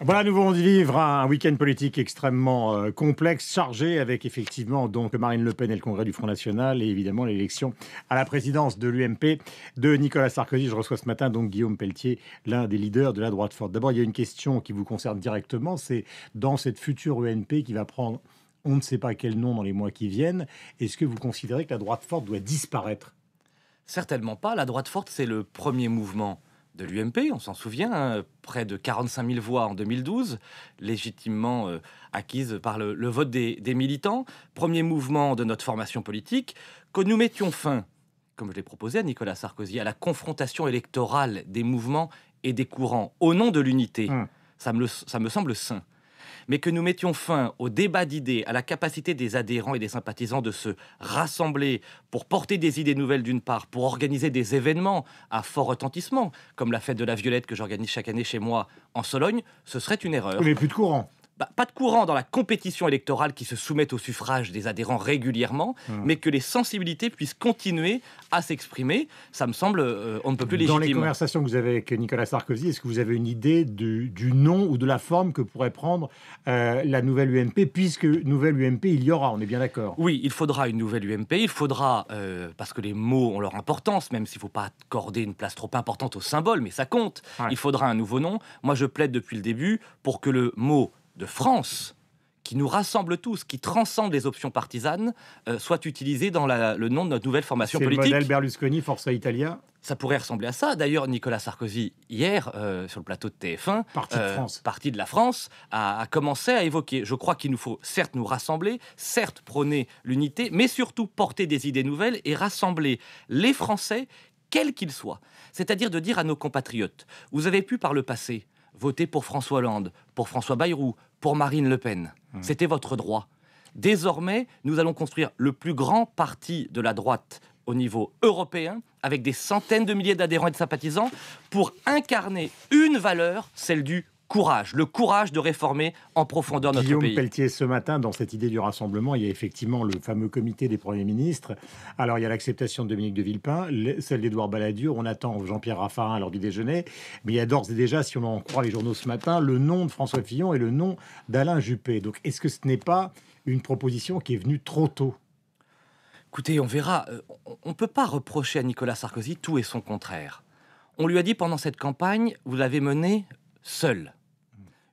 Voilà, nous voulons vivre un week-end politique extrêmement euh, complexe, chargé avec effectivement donc Marine Le Pen et le Congrès du Front National et évidemment l'élection à la présidence de l'UMP de Nicolas Sarkozy. Je reçois ce matin donc Guillaume Pelletier, l'un des leaders de la droite forte. D'abord, il y a une question qui vous concerne directement, c'est dans cette future UMP e qui va prendre on ne sait pas quel nom dans les mois qui viennent, est-ce que vous considérez que la droite forte doit disparaître Certainement pas. La droite forte, c'est le premier mouvement de l'UMP, on s'en souvient, hein, près de 45 000 voix en 2012, légitimement euh, acquises par le, vote des, militants, premier mouvement de notre formation politique, que nous mettions fin, comme je l'ai proposé à Nicolas Sarkozy, à la confrontation électorale des mouvements et des courants au nom de l'unité. Hum. Ça, me, ça me semble sain mais que nous mettions fin au débat d'idées, à la capacité des adhérents et des sympathisants de se rassembler pour porter des idées nouvelles d'une part, pour organiser des événements à fort retentissement, comme la fête de la Violette que j'organise chaque année chez moi en Sologne, ce serait une erreur. Mais plus de courant. Bah, pas de courant dans la compétition électorale qui se soumette au suffrage des adhérents régulièrement, mais que les sensibilités puissent continuer à s'exprimer. Ça me semble, euh, on ne peut plus légitime. Dans les conversations que vous avez avec Nicolas Sarkozy, est-ce que vous avez une idée du, nom ou de la forme que pourrait prendre euh, la nouvelle UMP, puisque nouvelle UMP, il y aura, on est bien d'accord Oui, il faudra une nouvelle UMP, il faudra, euh, parce que les mots ont leur importance, même s'il ne faut pas accorder une place trop importante au symbole, mais ça compte, il faudra un nouveau nom. Moi, je plaide depuis le début pour que le mot de France qui nous rassemble tous, qui transcende les options partisanes, euh, soit utilisé dans le nom de notre nouvelle formation politique. Le modèle Berlusconi, Forza Italia. Ça pourrait ressembler à ça. D'ailleurs, Nicolas Sarkozy, hier, euh, sur le plateau de TF1, euh, parti de, la France, a, a, commencé à évoquer. Je crois qu'il nous faut certes nous rassembler, certes prôner l'unité, mais surtout porter des idées nouvelles et rassembler les Français, quels qu'ils soient. C'est-à-dire de dire à nos compatriotes, vous avez pu par le passé voter pour François Hollande, pour François Bayrou, pour Marine Le Pen. C'était votre droit. Désormais, nous allons construire le plus grand parti de la droite au niveau européen, avec des centaines de milliers d'adhérents et de sympathisants, pour incarner une valeur, celle du courage, le courage de réformer en profondeur notre pays. Guillaume Pelletier, ce matin, dans cette idée du rassemblement, il y a effectivement le fameux comité des premiers ministres. Alors, il y a l'acceptation de Dominique de Villepin, celle d'Edouard Balladur, on attend Jean-Pierre Raffarin lors du déjeuner, mais il y a d'ores et déjà, si on en croit les journaux ce matin, le nom de François Fillon et le nom d'Alain Juppé. Donc, est-ce que ce n'est pas une proposition qui est venue trop tôt Écoutez, on verra. Euh, on ne peut pas reprocher à Nicolas Sarkozy tout et son contraire. On lui a dit pendant cette campagne, vous l'avez mené seul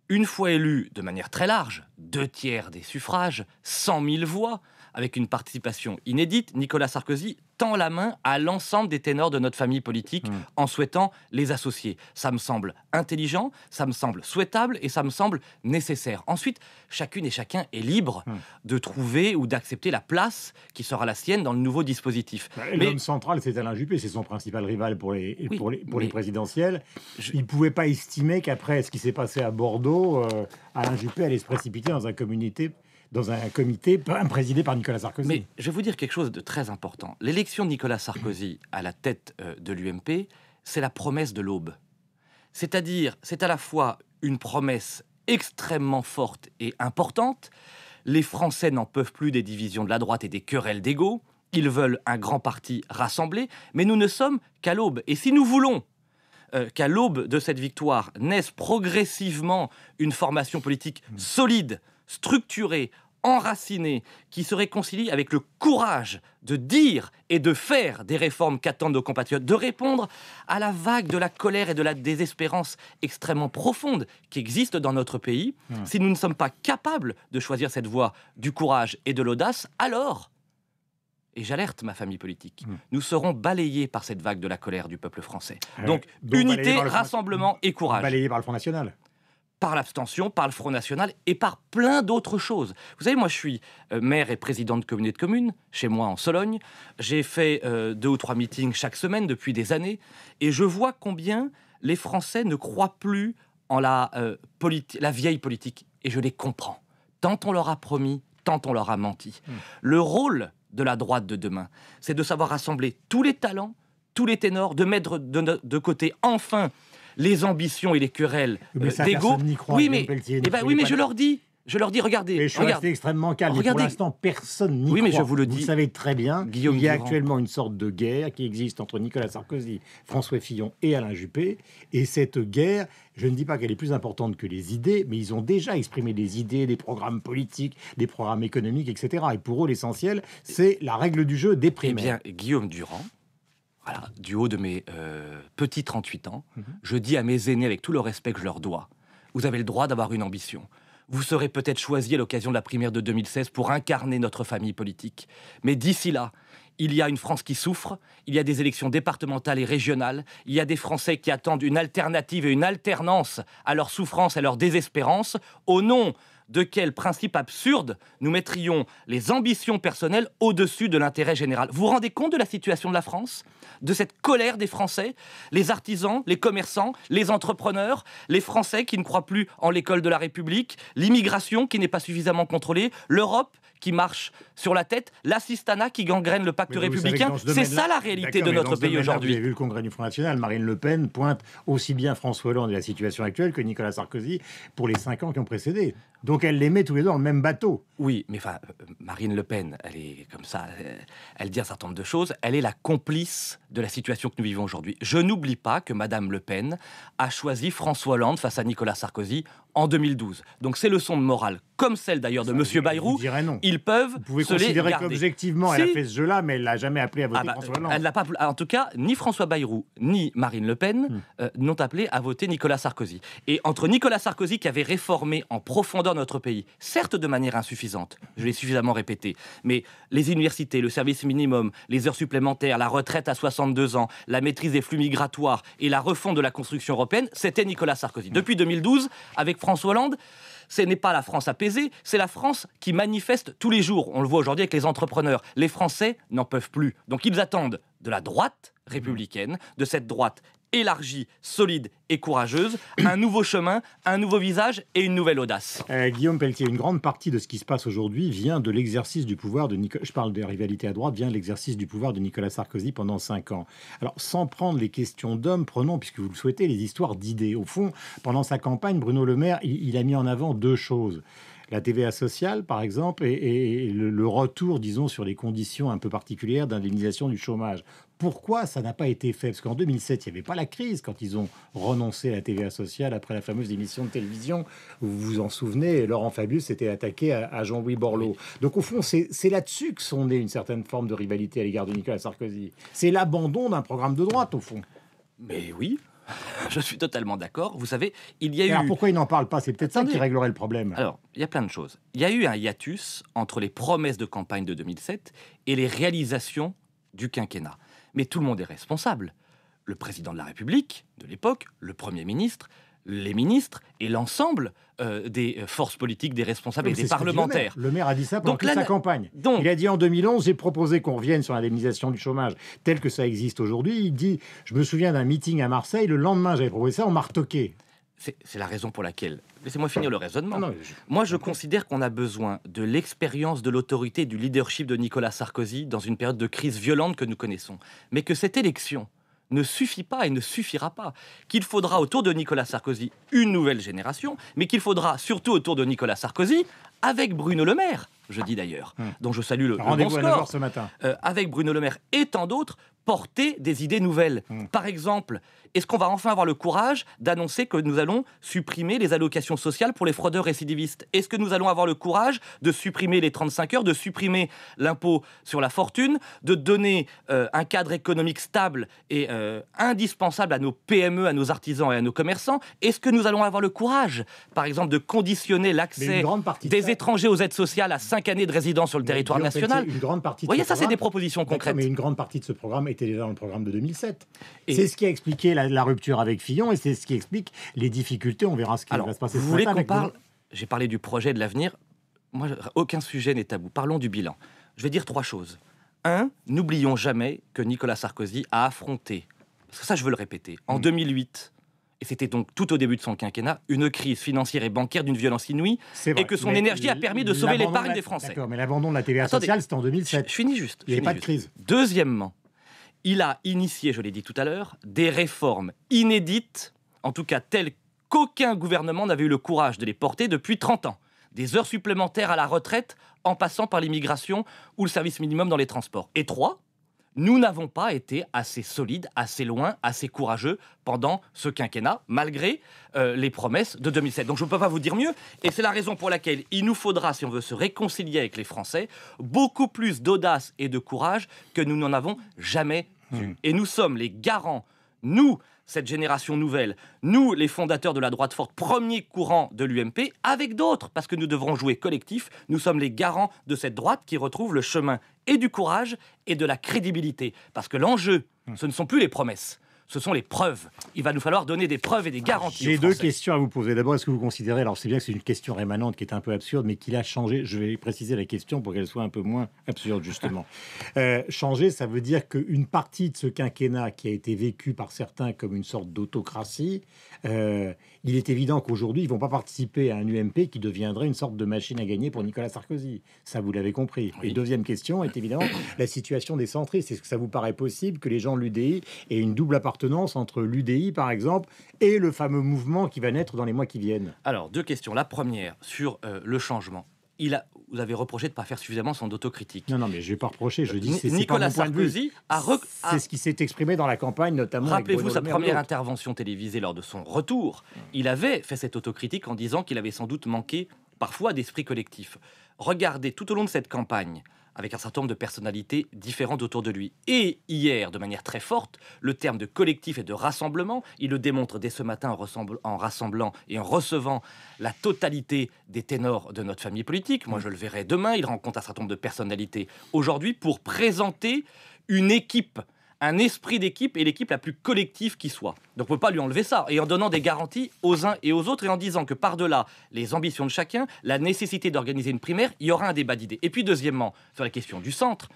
une fois élu de manière très large, deux tiers des suffrages, 100 000 voix, avec une participation inédite, Nicolas Sarkozy tend la main à l'ensemble des ténors de notre famille politique hmm. en souhaitant les associer. Ça me semble intelligent, ça me semble souhaitable et ça me semble nécessaire. Ensuite, chacune et chacun est libre hmm. de trouver ou d'accepter la place qui sera la sienne dans le nouveau dispositif. Bah, l'homme central, c'est Alain Juppé, c'est son principal rival pour les, pour les, présidentielles. Il ne pouvait pas estimer qu'après ce qui s'est passé à Bordeaux, euh, Alain Juppé allait se précipiter dans un communauté dans un comité présidé par Nicolas Sarkozy. Mais je vais vous dire quelque chose de très important. L'élection de Nicolas Sarkozy à la tête euh, de l'UMP, c'est la promesse de l'aube. C'est-à-dire, c'est à la fois une promesse extrêmement forte et importante. Les Français n'en peuvent plus des divisions de la droite et des querelles d'ego. Ils veulent un grand parti rassemblé, mais nous ne sommes qu'à l'aube. Et si nous voulons euh, qu'à l'aube de cette victoire naisse progressivement une formation politique solide, structurée, enraciné, qui se réconcilie avec le courage de dire et de faire des réformes qu'attendent nos compatriotes, de répondre à la vague de la colère et de la désespérance extrêmement profonde qui existe dans notre pays. Si nous ne sommes pas capables de choisir cette voie du courage et de l'audace, alors et j'alerte ma famille politique, hmm. nous serons balayés par cette vague de la colère du peuple français. Ah donc, unité, rassemblement et courage. Balayés par le Front National par l'abstention, par le Front National et par plein d'autres choses. Vous savez, moi je suis euh, maire et président de communauté de communes, chez moi en Sologne. J'ai fait euh, deux ou trois meetings chaque semaine depuis des années et je vois combien les Français ne croient plus en la, euh, vieille politique et je les comprends. Tant on leur a promis, tant on leur a menti. Hmm. Le rôle de la droite de demain, c'est de savoir rassembler tous les talents, tous les ténors, de mettre de côté enfin les ambitions et les querelles mais oui, mais, euh, eh ben oui, mais je leur dis. Je leur dis, regardez. je suis extrêmement calme. pour l'instant, personne oui, mais je vous le dis. Vous savez très bien, Guillaume il y a actuellement une sorte de guerre qui existe entre Nicolas Sarkozy, François Fillon et Alain Juppé. Et cette guerre, je ne dis pas qu'elle est plus importante que les idées, mais ils ont déjà exprimé des idées, des programmes politiques, des programmes économiques, etc. Et pour eux, l'essentiel, c'est la règle du jeu des prix Eh bien, Guillaume Durand, du haut de mes euh, petits 38 ans, mhm. je dis à mes aînés, avec tout le respect que je leur dois, vous avez le droit d'avoir une ambition. Vous serez peut-être choisi à l'occasion de la primaire de 2016 pour incarner notre famille politique. Mais d'ici là, il y a une France qui souffre, il y a des élections départementales et régionales, il y a des Français qui attendent une alternative et une alternance à leur souffrance, à leur désespérance, au nom de quel principe absurde nous mettrions les ambitions personnelles au-dessus de l'intérêt général. Vous vous rendez compte de la situation de la France De cette colère des Français Les artisans, les commerçants, les entrepreneurs, les Français qui ne croient plus en l'école de la République, l'immigration qui n'est pas suffisamment contrôlée, l'Europe qui marche sur la tête, l'assistanat qui gangrène le pacte républicain. C'est ça la réalité de notre pays aujourd'hui. Vous avez vu le congrès du Front National, Marine Le Pen pointe aussi bien François Hollande et la situation actuelle que Nicolas Sarkozy pour les cinq ans qui ont précédé. Donc elle les met tous les deux dans le même bateau. Oui, mais enfin, Marine Le Pen, elle est comme ça, euh, elle dit un certain nombre de choses. Elle est la complice de la situation que nous vivons aujourd'hui. Je n'oublie pas que Madame Le Pen a choisi François Hollande face à Nicolas Sarkozy en 2012. Donc ces leçons de morale, comme celle d'ailleurs de Monsieur Bayrou, non. ils peuvent Vous pouvez considérer qu'objectivement, elle a fait ce jeu-là, mais elle l'a jamais appelé à voter ah bah, François Hollande. Elle pas, en tout cas, ni François Bayrou, ni Marine Le Pen hmm. euh, n'ont appelé à voter Nicolas Sarkozy. Et entre Nicolas Sarkozy, qui avait réformé en profondeur notre pays, certes de manière insuffisante, je l'ai suffisamment répété, mais les universités, le service minimum, les heures supplémentaires, la retraite à 62 ans, la maîtrise des flux migratoires et la refonte de la construction européenne, c'était Nicolas Sarkozy. Mm. Depuis 2012, avec François Hollande, ce n'est pas la France apaisée, c'est la France qui manifeste tous les jours. On le voit aujourd'hui avec les entrepreneurs. Les Français n'en peuvent plus. Donc ils attendent de la droite républicaine, de cette droite élargie, solide et courageuse, un nouveau chemin, un nouveau visage et une nouvelle audace. Eh, Guillaume Pelletier, une grande partie de ce qui se passe aujourd'hui vient de l'exercice du pouvoir de Nicolas. Je parle de rivalité à droite, vient l'exercice du pouvoir de Nicolas Sarkozy pendant cinq ans. Alors, sans prendre les questions d'hommes, prenons, puisque vous le souhaitez, les histoires d'idées. Au fond, pendant sa campagne, Bruno Le Maire, il a mis en avant deux choses la TVA sociale, par exemple, et, le, retour, disons, sur les conditions un peu particulières d'indemnisation du chômage. Pourquoi ça n'a pas été fait Parce qu'en 2007, il n'y avait pas la crise quand ils ont renoncé à la TVA sociale après la fameuse émission de télévision. Vous vous en souvenez, Laurent Fabius s'était attaqué à, à Jean-Louis Borloo. Donc au fond, c'est là-dessus que sont nées une certaine forme de rivalité à l'égard de Nicolas Sarkozy. C'est l'abandon d'un programme de droite, au fond. Mais oui, Je suis totalement d'accord. Vous savez, il y a eu. Alors pourquoi il n'en parle pas C'est peut-être ça qui réglerait le problème. Alors, il y a plein de choses. Il y a eu un hiatus entre les promesses de campagne de 2007 et les réalisations du quinquennat. Mais tout le monde est responsable. Le président de la République de l'époque, le Premier ministre, les ministres et l'ensemble euh, des euh, forces politiques, des responsables et des parlementaires. Le maire. a dit ça pendant sa campagne. il a dit en 2011, j'ai proposé qu'on revienne sur l'indemnisation du chômage tel que ça existe aujourd'hui. Il dit, je me souviens d'un meeting à Marseille, le lendemain j'avais proposé ça, on m'a retoqué. C'est la raison pour laquelle. Laissez-moi finir le raisonnement. Moi, je considère qu'on a besoin de l'expérience, de l'autorité, du leadership de Nicolas Sarkozy dans une période de crise violente que nous connaissons. Mais que cette élection ne suffit pas et ne suffira pas. Qu'il faudra autour de Nicolas Sarkozy une nouvelle génération, mais qu'il faudra surtout autour de Nicolas Sarkozy avec Bruno Le Maire, je dis d'ailleurs, hum. dont je salue le, bon ce matin. Euh, avec Bruno Le Maire et tant d'autres porter des idées nouvelles. Hmm. Par exemple, est-ce qu'on va enfin avoir le courage d'annoncer que nous allons supprimer les allocations sociales pour les fraudeurs récidivistes Est-ce que nous allons avoir le courage de supprimer les 35 heures, de supprimer l'impôt sur la fortune, de donner euh, un cadre économique stable et euh, indispensable à nos PME, à nos artisans et à nos commerçants Est-ce que nous allons avoir le courage, par exemple, de conditionner l'accès des étrangers aux aides sociales à 5 années de résidence sur le territoire national Vous voyez, ça, c'est des propositions concrètes. Mais une grande partie de ce programme est était déjà dans le programme de 2007. C'est ce qui a expliqué la, rupture avec Fillon et c'est ce qui explique les difficultés. On verra ce qui va se passer. Vous voulez qu'on parle J'ai parlé du projet de l'avenir. Moi, aucun sujet n'est tabou. Parlons du bilan. Je vais dire trois choses. Un, n'oublions jamais que Nicolas Sarkozy a affronté, parce que ça, je veux le répéter, en 2008 mm. et c'était donc tout au début de son quinquennat, une crise financière et bancaire d'une violence inouïe, et que son énergie a permis de sauver l'épargne des Français. D'accord, mais l'abandon de la TVA sociale, c'était en 2007. Je, finis juste. Il n'y a pas de crise. Deuxièmement, il a initié, je l'ai dit tout à l'heure, des réformes inédites, en tout cas telles qu'aucun gouvernement n'avait eu le courage de les porter depuis 30 ans. Des heures supplémentaires à la retraite, en passant par l'immigration ou le service minimum dans les transports. Et trois, nous n'avons pas été assez solides, assez loin, assez courageux pendant ce quinquennat, malgré euh, les promesses de 2007. Donc je ne peux pas vous dire mieux, et c'est la raison pour laquelle il nous faudra, si on veut se réconcilier avec les Français, beaucoup plus d'audace et de courage que nous n'en avons jamais et nous sommes les garants, nous, cette génération nouvelle, nous, les fondateurs de la droite forte, premier courant de l'UMP, avec d'autres, parce que nous devrons jouer collectif, nous sommes les garants de cette droite qui retrouve le chemin et du courage et de la crédibilité. Parce que l'enjeu, hmm. ce ne sont plus les promesses, ce sont les preuves. Il va nous falloir donner des preuves et des garanties. J'ai deux questions à vous poser. D'abord, est-ce que vous considérez, alors c'est bien que c'est une question rémanente qui est un peu absurde, mais qu'il a changé, je vais préciser la question pour qu'elle soit un peu moins absurde justement. Euh, changer, ça veut dire que une partie de ce quinquennat qui a été vécu par certains comme une sorte d'autocratie, euh, il est évident qu'aujourd'hui, ils vont pas participer à un UMP qui deviendrait une sorte de machine à gagner pour Nicolas Sarkozy. Ça, vous l'avez compris. Et deuxième question est évidemment la situation des centristes. Est-ce que ça vous paraît possible que les gens de l'UDI aient une double appartenance entre l'UDI, par exemple, et le fameux mouvement qui va naître dans les mois qui viennent Alors, deux questions. La première, sur euh, le changement. Il a, vous avez reproché de ne pas faire suffisamment son autocritique. Non, non, mais je n'ai pas reproché. Je euh, dis, c'est Nicolas Sarkozy point a C'est ce qui s'est exprimé dans la campagne, notamment. Rappelez-vous sa première intervention télévisée lors de son retour. Il avait fait cette autocritique en disant qu'il avait sans doute manqué parfois d'esprit collectif. Regardez tout au long de cette campagne avec un certain nombre de personnalités différentes autour de lui. Et hier, de manière très forte, le terme de collectif et de rassemblement, il le démontre dès ce matin en, rassemblant et en recevant la totalité des ténors de notre famille politique. Moi, je le verrai demain. Il rencontre un certain nombre de personnalités aujourd'hui pour présenter une équipe un esprit d'équipe et l'équipe la plus collective qui soit. Donc on ne peut pas lui enlever ça. Et en donnant des garanties aux uns et aux autres et en disant que par-delà les ambitions de chacun, la nécessité d'organiser une primaire, il y aura un débat d'idées. Et puis deuxièmement, sur la question du centre,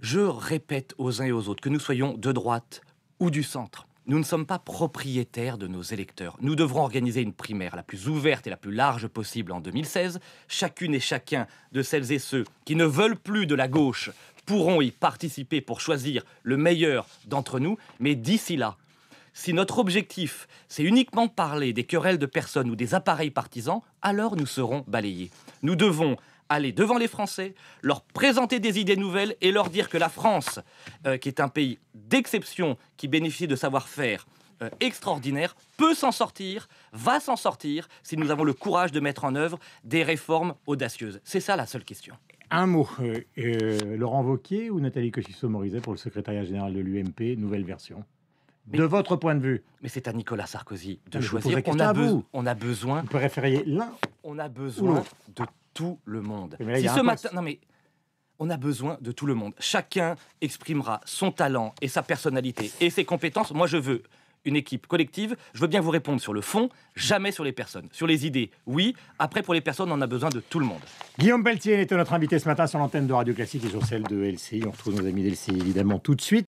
je répète aux uns et aux autres que nous soyons de droite ou du centre. Nous ne sommes pas propriétaires de nos électeurs. Nous devrons organiser une primaire la plus ouverte et la plus large possible en 2016. Chacune et chacun de celles et ceux qui ne veulent plus de la gauche pourront y participer pour choisir le meilleur d'entre nous, mais d'ici là, si notre objectif, c'est uniquement parler des querelles de personnes ou des appareils partisans, alors nous serons balayés. Nous devons aller devant les Français, leur présenter des idées nouvelles et leur dire que la France, euh, qui est un pays d'exception, qui bénéficie de savoir-faire euh, extraordinaire, peut s'en sortir, va s'en sortir, si nous avons le courage de mettre en œuvre des réformes audacieuses. C'est ça la seule question. Un mot, euh, euh, Laurent Vauquier ou Nathalie Kosciusko-Morizet pour le secrétariat général de l'UMP, nouvelle version de votre point de vue. Mais c'est à Nicolas Sarkozy de choisir. On a, besoin. Vous l'un On a besoin de tout le monde. si ce matin, non mais on a besoin de tout le monde. Chacun exprimera son talent et sa personnalité et ses compétences. Moi, je veux une équipe collective. Je veux bien vous répondre sur le fond, jamais sur les personnes. Sur les idées, oui. Après, pour les personnes, on a besoin de tout le monde. Guillaume Beltier était notre invité ce matin sur l'antenne de Radio Classique et sur celle de LCI. On retrouve nos amis d'LCI évidemment tout de suite.